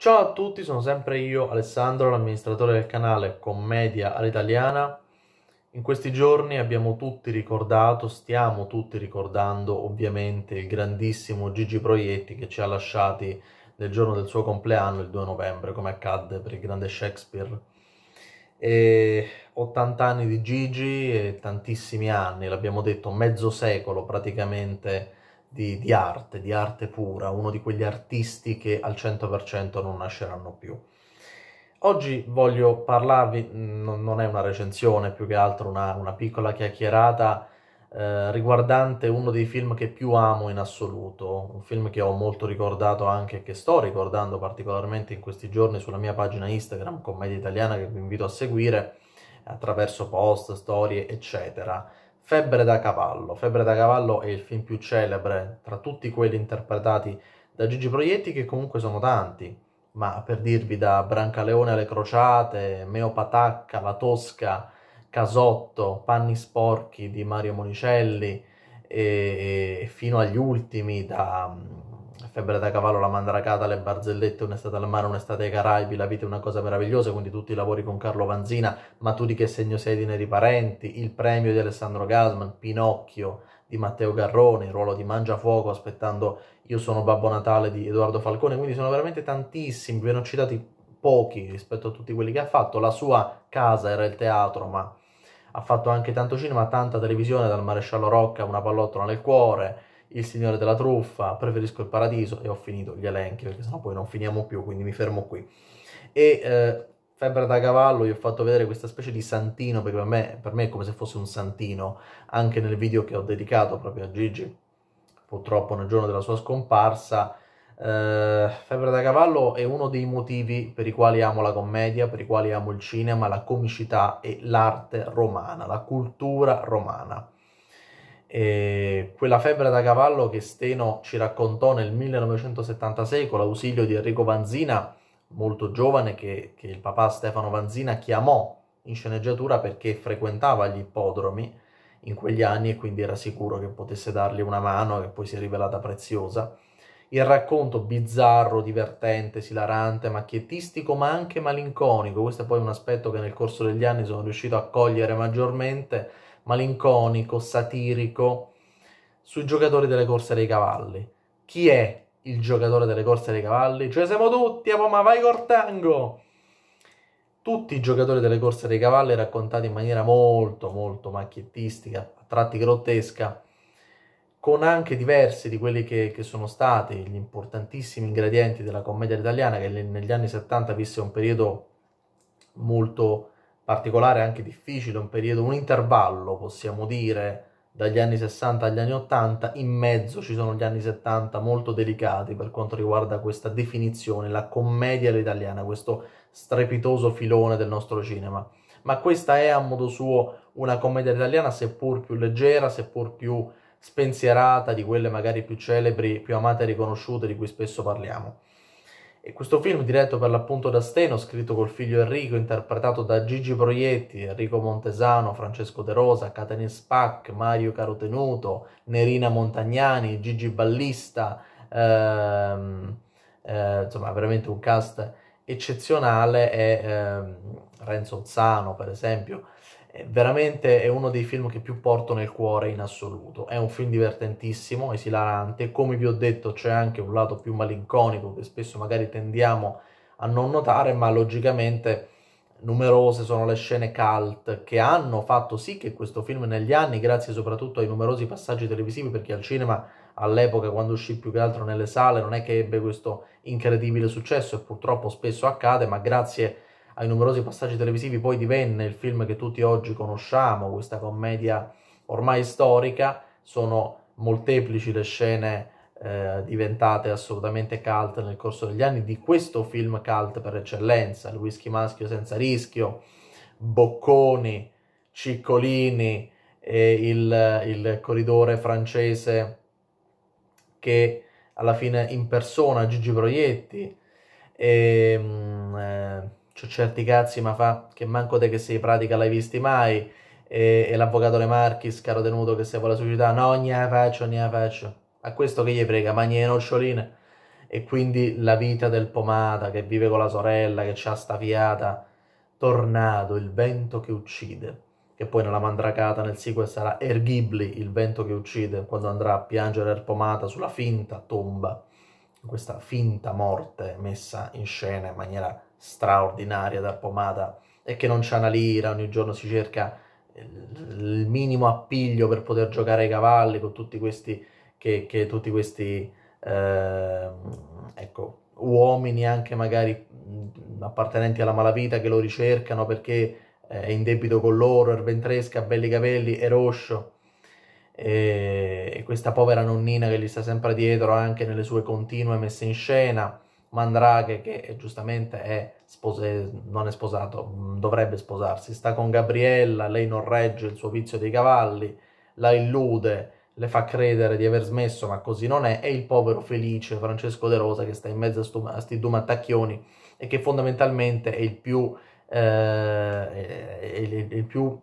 Ciao a tutti, sono sempre io Alessandro, l'amministratore del canale Commedia all'Italiana. In questi giorni abbiamo tutti ricordato, stiamo tutti ricordando ovviamente il grandissimo Gigi Proietti che ci ha lasciati nel giorno del suo compleanno, il 2 novembre, come accadde per il grande Shakespeare. E 80 anni di Gigi e tantissimi anni, l'abbiamo detto, mezzo secolo praticamente di, di, arte, di arte pura, uno di quegli artisti che al 100% non nasceranno più. Oggi voglio parlarvi, mm, non è una recensione, più che altro una, una piccola chiacchierata eh, riguardante uno dei film che più amo in assoluto, un film che ho molto ricordato anche, che sto ricordando particolarmente in questi giorni sulla mia pagina Instagram, Commedia Italiana, che vi invito a seguire attraverso post, storie, eccetera Febbre da cavallo. Febbre da cavallo è il film più celebre tra tutti quelli interpretati da Gigi Proietti, che comunque sono tanti, ma per dirvi da Brancaleone alle Crociate, Meo Patacca, La Tosca, Casotto, Panni Sporchi di Mario Monicelli, e, e fino agli ultimi da Febbre da cavallo, la mandracata, le barzellette, un'estate al mare, un'estate ai Caraibi, la vita è una cosa meravigliosa, quindi tutti i lavori con Carlo Vanzina, ma tu di che segno sei di Neri Parenti, il premio di Alessandro Gasman, Pinocchio di Matteo Garrone, il ruolo di Mangiafuoco, aspettando Io sono Babbo Natale di Edoardo Falcone, quindi sono veramente tantissimi, ve ne ho citati pochi rispetto a tutti quelli che ha fatto, la sua casa era il teatro, ma ha fatto anche tanto cinema, tanta televisione, dal maresciallo Rocca, Una pallottola nel cuore, il Signore della Truffa, Preferisco il Paradiso e ho finito gli elenchi perché sennò poi non finiamo più, quindi mi fermo qui. E eh, Febbre da cavallo, gli ho fatto vedere questa specie di santino perché per me, per me è come se fosse un santino, anche nel video che ho dedicato proprio a Gigi, purtroppo nel giorno della sua scomparsa. Uh, Febbre da cavallo è uno dei motivi per i quali amo la commedia, per i quali amo il cinema, la comicità e l'arte romana, la cultura romana e quella febbre da cavallo che Steno ci raccontò nel 1976 con l'ausilio di Enrico Vanzina, molto giovane, che, che il papà Stefano Vanzina chiamò in sceneggiatura perché frequentava gli ippodromi in quegli anni e quindi era sicuro che potesse dargli una mano che poi si è rivelata preziosa. Il racconto bizzarro, divertente, esilarante, macchiettistico ma anche malinconico, questo è poi un aspetto che nel corso degli anni sono riuscito a cogliere maggiormente malinconico, satirico sui giocatori delle corse dei cavalli. Chi è il giocatore delle corse dei cavalli? Cioè siamo tutti, ma vai cortango! Tutti i giocatori delle corse dei cavalli raccontati in maniera molto, molto macchiettistica, a tratti grottesca, con anche diversi di quelli che, che, sono stati gli importantissimi ingredienti della commedia italiana, che negli anni 70 visse un periodo molto particolare anche difficile, un periodo, un intervallo possiamo dire dagli anni 60 agli anni 80, in mezzo ci sono gli anni 70 molto delicati per quanto riguarda questa definizione, la commedia all'italiana, questo strepitoso filone del nostro cinema. Ma questa è a modo suo una commedia italiana seppur più leggera, seppur più spensierata di quelle magari più celebri, più amate e riconosciute di cui spesso parliamo. E questo film, diretto per l'appunto da Steno, scritto col figlio Enrico, interpretato da Gigi Proietti, Enrico Montesano, Francesco De Rosa, Catene Spack, Mario Carotenuto, Nerina Montagnani, Gigi Ballista, ehm, eh, insomma veramente un cast eccezionale e ehm, Renzo Ozzano per esempio eh, veramente è uno dei film che più porto nel cuore in assoluto. È un film divertentissimo, esilarante, come vi ho detto c'è anche un lato più malinconico che spesso magari tendiamo a non notare, ma logicamente numerose sono le scene cult che hanno fatto sì che questo film negli anni, grazie soprattutto ai numerosi passaggi televisivi, perché al cinema all'epoca quando uscì più che altro nelle sale non è che ebbe questo incredibile successo e purtroppo spesso accade, ma grazie a ai numerosi passaggi televisivi, poi divenne il film che tutti oggi conosciamo, questa commedia ormai storica, sono molteplici le scene eh, diventate assolutamente cult nel corso degli anni di questo film cult per eccellenza, il whisky maschio senza rischio, Bocconi, Ciccolini, e il, il corridore francese che alla fine impersona Gigi Proietti e, ehm, eh, c'ho certi cazzi, ma fa che manco te che sei pratica l'hai visti mai. E, e l'avvocato Le Marchis, caro tenuto, che se vuole la società, no, ne faccio, ne faccio. A questo che gli frega, mangia le noccioline. E quindi la vita del pomata che vive con la sorella, che c'ha sta fiata, tornato, il vento che uccide. Che poi nella mandracata nel sequel sarà Erghibli, il vento che uccide, quando andrà a piangere il pomata sulla finta tomba. Questa finta morte messa in scena in maniera straordinaria da pomata e che non c'è una lira, ogni giorno si cerca il minimo appiglio per poter giocare ai cavalli con tutti questi, che, che tutti questi eh, ecco, uomini anche magari appartenenti alla malavita che lo ricercano perché eh, è in debito con loro, erventresca, belli capelli, è roscio e questa povera nonnina che gli sta sempre dietro anche nelle sue continue messe in scena Mandraghe che giustamente è spose, non è sposato, mm, dovrebbe sposarsi, sta con Gabriella, lei non regge il suo vizio dei cavalli, la illude, le fa credere di aver smesso, ma così non è, e il povero felice Francesco De Rosa che sta in mezzo a, questi a sti due mattacchioni e che fondamentalmente è il più, eh, è il, il più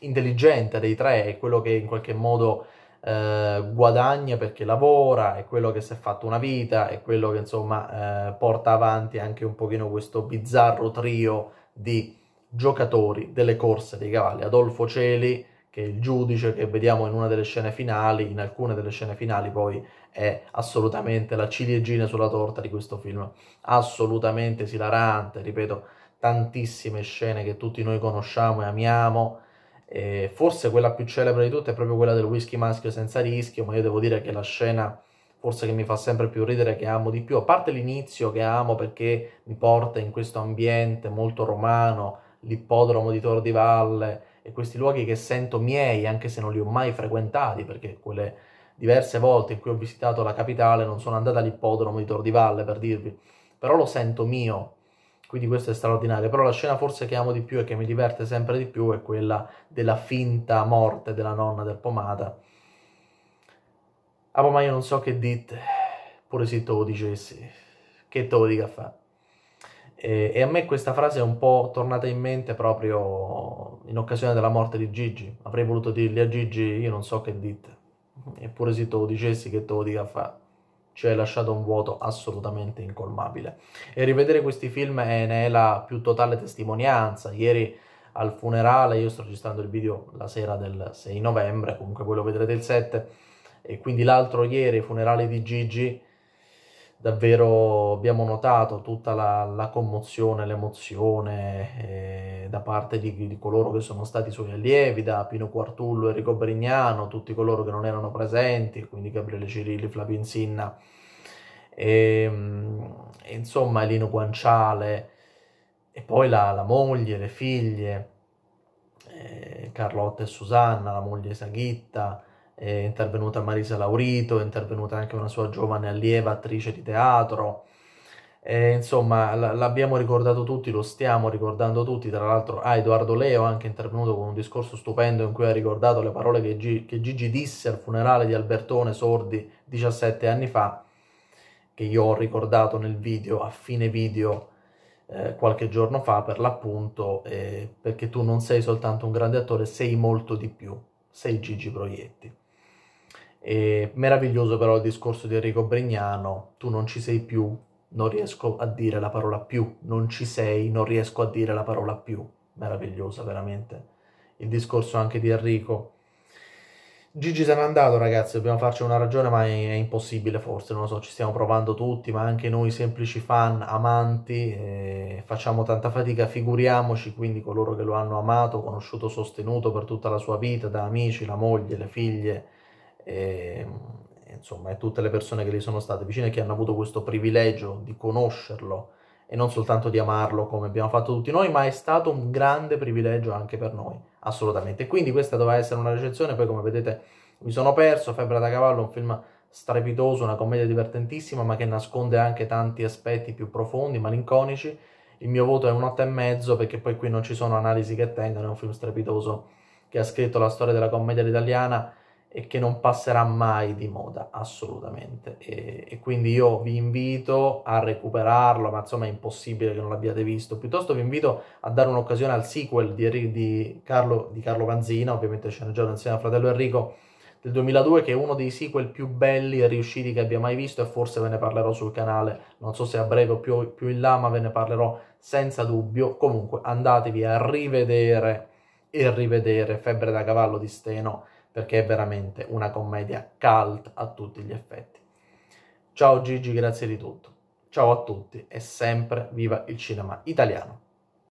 intelligente dei tre, è quello che in qualche modo eh, guadagna perché lavora, è quello che si è fatto una vita, è quello che insomma eh, porta avanti anche un pochino questo bizzarro trio di giocatori delle corse dei cavalli. Adolfo Celi, che è il giudice che vediamo in una delle scene finali, in alcune delle scene finali poi è assolutamente la ciliegina sulla torta di questo film, assolutamente esilarante, ripeto, tantissime scene che tutti noi conosciamo e amiamo, eh, forse quella più celebre di tutte è proprio quella del whisky maschio senza rischio, ma io devo dire che la scena forse che mi fa sempre più ridere, che amo di più, a parte l'inizio che amo perché mi porta in questo ambiente molto romano, l'ippodromo di Tor di Valle e questi luoghi che sento miei anche se non li ho mai frequentati perché quelle diverse volte in cui ho visitato la capitale non sono andato all'ippodromo di Tor di Valle per dirvi, però lo sento mio quindi questo è straordinario, però la scena forse che amo di più e che mi diverte sempre di più è quella della finta morte della nonna del pomata. Ah, ma io non so che dite, pure se te lo dicessi, che te lo dica fa. E, e a me questa frase è un po' tornata in mente proprio in occasione della morte di Gigi. Avrei voluto dirgli a Gigi, io non so che dite, eppure se te lo dicessi, che te lo dica fa ci cioè, ha lasciato un vuoto assolutamente incolmabile. E rivedere questi film è, ne è la più totale testimonianza. Ieri al funerale, io sto registrando il video la sera del 6 novembre, comunque voi lo vedrete il 7, e quindi l'altro ieri, funerale di Gigi, davvero abbiamo notato tutta la, la commozione, l'emozione eh, da parte di, di, coloro che sono stati suoi allievi, da Pino Quartullo, Enrico Brignano, tutti coloro che non erano presenti, quindi Gabriele Cirilli, Flavio Insinna, e, ehm, e insomma Elino Guanciale, e poi la, la moglie, le figlie, eh, Carlotta e Susanna, la moglie Saghitta, è intervenuta Marisa Laurito, è intervenuta anche una sua giovane allieva attrice di teatro. E, insomma, l'abbiamo ricordato tutti, lo stiamo ricordando tutti. Tra l'altro, ah, Edoardo Leo è anche intervenuto con un discorso stupendo in cui ha ricordato le parole che, G- che Gigi disse al funerale di Albertone Sordi 17 anni fa, che io ho ricordato nel video, a fine video. Eh, qualche giorno fa per l'appunto eh, perché tu non sei soltanto un grande attore sei molto di più sei Gigi Proietti e meraviglioso però il discorso di Enrico Bregnano, tu non ci sei più, non riesco a dire la parola più, non ci sei, non riesco a dire la parola più. Meravigliosa veramente. Il discorso anche di Enrico. Gigi se n'è andato ragazzi, dobbiamo farci una ragione ma è, impossibile forse, non lo so, ci stiamo provando tutti, ma anche noi semplici fan, amanti, eh, facciamo tanta fatica, figuriamoci quindi coloro che lo hanno amato, conosciuto, sostenuto per tutta la sua vita, da amici, la moglie, le figlie, e, ehm, insomma, e tutte le persone che gli sono state vicine che hanno avuto questo privilegio di conoscerlo e non soltanto di amarlo come abbiamo fatto tutti noi, ma è stato un grande privilegio anche per noi, assolutamente. Quindi questa doveva essere una recensione, poi come vedete mi sono perso, Febbre da cavallo, un film strepitoso, una commedia divertentissima, ma che nasconde anche tanti aspetti più profondi, malinconici. Il mio voto è un mezzo, perché poi qui non ci sono analisi che tengano, è un film strepitoso che ha scritto la storia della commedia italiana e che non passerà mai di moda, assolutamente. E, e, quindi io vi invito a recuperarlo, ma insomma è impossibile che non l'abbiate visto. Piuttosto vi invito a dare un'occasione al sequel di, di, Carlo, di Carlo Vanzina, ovviamente sceneggiato insieme a fratello Enrico, del 2002, che è uno dei sequel più belli e riusciti che abbia mai visto e forse ve ne parlerò sul canale, non so se a breve o più, più in là, ma ve ne parlerò senza dubbio. Comunque andatevi a rivedere e rivedere Febbre da cavallo di Steno perché è veramente una commedia cult a tutti gli effetti. Ciao Gigi, grazie di tutto. Ciao a tutti e sempre viva il cinema italiano.